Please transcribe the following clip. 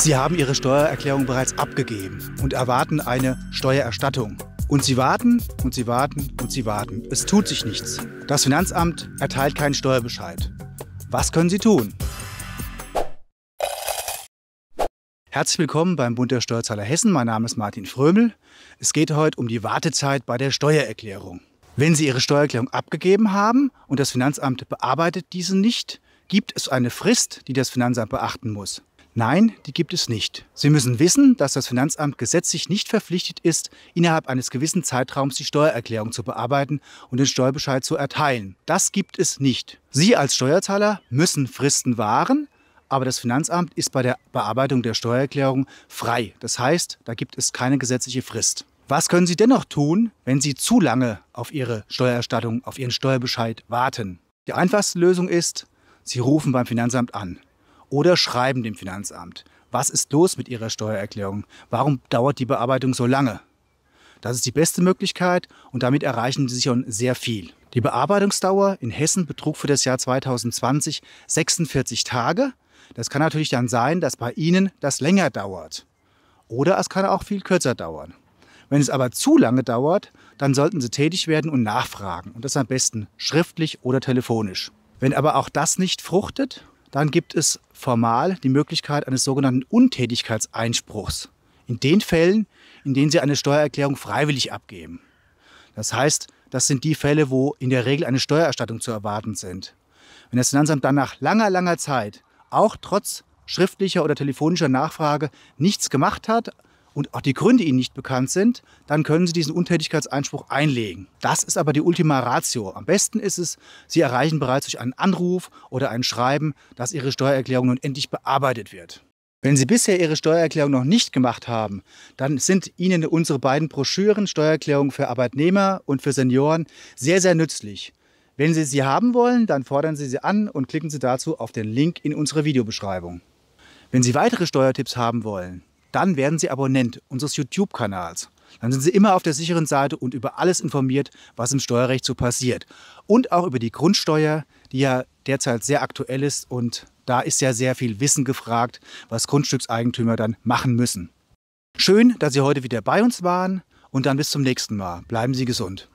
Sie haben Ihre Steuererklärung bereits abgegeben und erwarten eine Steuererstattung. Und Sie warten und Sie warten und Sie warten. Es tut sich nichts. Das Finanzamt erteilt keinen Steuerbescheid. Was können Sie tun? Herzlich willkommen beim Bund der Steuerzahler Hessen. Mein Name ist Martin Frömel. Es geht heute um die Wartezeit bei der Steuererklärung. Wenn Sie Ihre Steuererklärung abgegeben haben und das Finanzamt bearbeitet diese nicht, gibt es eine Frist, die das Finanzamt beachten muss. Nein, die gibt es nicht. Sie müssen wissen, dass das Finanzamt gesetzlich nicht verpflichtet ist, innerhalb eines gewissen Zeitraums die Steuererklärung zu bearbeiten und den Steuerbescheid zu erteilen. Das gibt es nicht. Sie als Steuerzahler müssen Fristen wahren, aber das Finanzamt ist bei der Bearbeitung der Steuererklärung frei. Das heißt, da gibt es keine gesetzliche Frist. Was können Sie dennoch tun, wenn Sie zu lange auf Ihre Steuererstattung, auf Ihren Steuerbescheid warten? Die einfachste Lösung ist, Sie rufen beim Finanzamt an oder schreiben dem Finanzamt, was ist los mit Ihrer Steuererklärung? Warum dauert die Bearbeitung so lange? Das ist die beste Möglichkeit und damit erreichen Sie schon sehr viel. Die Bearbeitungsdauer in Hessen betrug für das Jahr 2020 46 Tage. Das kann natürlich dann sein, dass bei Ihnen das länger dauert. Oder es kann auch viel kürzer dauern. Wenn es aber zu lange dauert, dann sollten Sie tätig werden und nachfragen. Und das am besten schriftlich oder telefonisch. Wenn aber auch das nicht fruchtet, dann gibt es formal die Möglichkeit eines sogenannten Untätigkeitseinspruchs. In den Fällen, in denen Sie eine Steuererklärung freiwillig abgeben. Das heißt, das sind die Fälle, wo in der Regel eine Steuererstattung zu erwarten sind. Wenn das Finanzamt dann nach langer, langer Zeit, auch trotz schriftlicher oder telefonischer Nachfrage, nichts gemacht hat, und auch die Gründe Ihnen nicht bekannt sind, dann können Sie diesen Untätigkeitseinspruch einlegen. Das ist aber die Ultima Ratio. Am besten ist es, Sie erreichen bereits durch einen Anruf oder ein Schreiben, dass Ihre Steuererklärung nun endlich bearbeitet wird. Wenn Sie bisher Ihre Steuererklärung noch nicht gemacht haben, dann sind Ihnen unsere beiden Broschüren Steuererklärung für Arbeitnehmer und für Senioren sehr, sehr nützlich. Wenn Sie sie haben wollen, dann fordern Sie sie an und klicken Sie dazu auf den Link in unserer Videobeschreibung. Wenn Sie weitere Steuertipps haben wollen, dann werden Sie Abonnent unseres YouTube-Kanals. Dann sind Sie immer auf der sicheren Seite und über alles informiert, was im Steuerrecht so passiert. Und auch über die Grundsteuer, die ja derzeit sehr aktuell ist und da ist ja sehr viel Wissen gefragt, was Grundstückseigentümer dann machen müssen. Schön, dass Sie heute wieder bei uns waren und dann bis zum nächsten Mal. Bleiben Sie gesund.